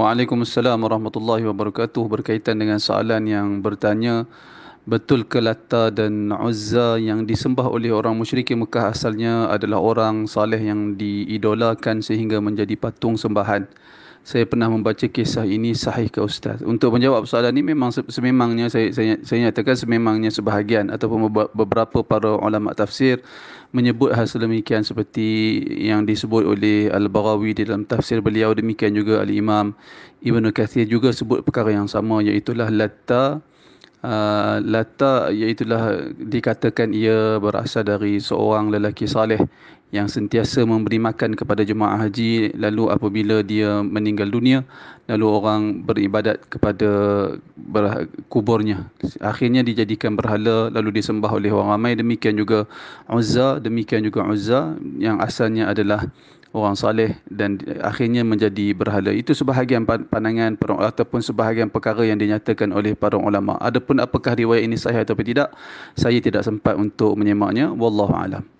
Waalaikumsalam warahmatullahi wabarakatuh berkaitan dengan soalan yang bertanya betul ke Lata dan Uzza yang disembah oleh orang musyrik Mekah asalnya adalah orang saleh yang diidolakan sehingga menjadi patung sembahan saya pernah membaca kisah ini sahih ke ustaz. Untuk menjawab soalan ini memang sememangnya saya saya saya nyatakan sememangnya sebahagian ataupun beberapa para ulama tafsir menyebut hal sedemikian seperti yang disebut oleh Al-Barawi di dalam tafsir beliau demikian juga Al-Imam Ibn Kathir juga sebut perkara yang sama iaitu latta Ah, Lata iaitu dikatakan ia berasal dari seorang lelaki saleh yang sentiasa memberi makan kepada jemaah haji lalu apabila dia meninggal dunia lalu orang beribadat kepada ber- kuburnya akhirnya dijadikan berhala lalu disembah oleh orang ramai demikian juga Uzza demikian juga Uzza yang asalnya adalah orang saleh dan akhirnya menjadi berhala. Itu sebahagian pandangan ataupun sebahagian perkara yang dinyatakan oleh para ulama. Adapun apakah riwayat ini sahih atau tidak, saya tidak sempat untuk menyemaknya. Wallahu a'lam.